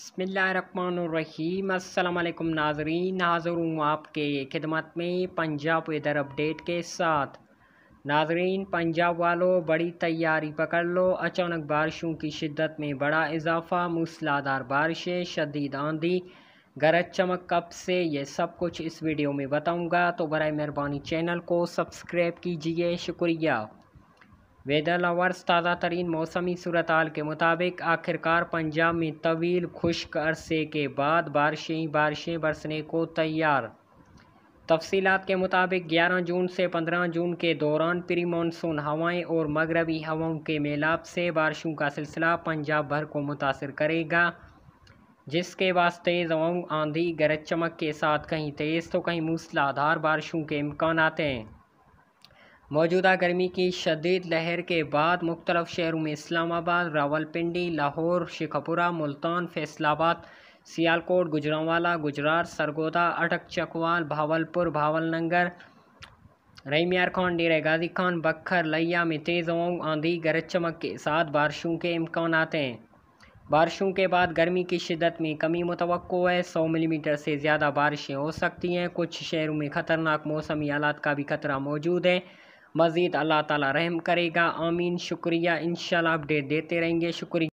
बसमीम अल्लाम नाजरीन नाजर हूँ आपके खिदमत में पंजाब वेदर अपडेट के साथ नाजरीन पंजाब वालों बड़ी तैयारी पकड़ लो अचानक बारिशों की शिद्दत में बड़ा इजाफा मूसलाधार बारिशें शदीद आंधी गरज चमक कब से ये सब कुछ इस वीडियो में बताऊँगा तो बर मेहरबानी चैनल को सब्सक्राइब कीजिए शुक्रिया वेदर लवर्स ताज़ा तरीन मौसमी सूरत के मुताबिक आखिरकार पंजाब में तवील खुश्क अरसे के बाद बारिशें बारिशें बरसने को तैयार तफसीत के मुताबिक 11 जून से 15 जून के दौरान प्री मानसून हवाएँ और मगरबी हवाओं के मेलाप से बारिशों का सिलसिला पंजाब भर को मुतासर करेगा जिसके बाद तेज़ हवाओं आंधी गरज चमक के साथ कहीं तेज़ तो कहीं मूसलाधार बारिशों के इम्कान हैं मौजूदा गर्मी की शदीद लहर के बाद मुख्तलफ़ शहरों में इस्लामाबाद रावलपिंडी लाहौर शेखपुरा मुल्तान फैसलाबाद सियालकोट गुजरावाला गुजरात सरगोदा अटक चकवाल भावलपुर भावलनगर रईमियार खान डेरे गाजी खान बखर लैया में तेज़ हवाओं आंधी गरज चमक के साथ बारिशों के इम्कान हैं बारिशों के बाद गर्मी की शिदत में कमी मुतव है सौ मिलीमीटर से ज़्यादा बारिशें हो सकती हैं कुछ शहरों में ख़तरनाक मौसमी हालात का भी खतरा मौजूद है मज़ीद अल्लाह ताला रहम करेगा आमीन शुक्रिया इन अपडेट देते रहेंगे शुक्रिया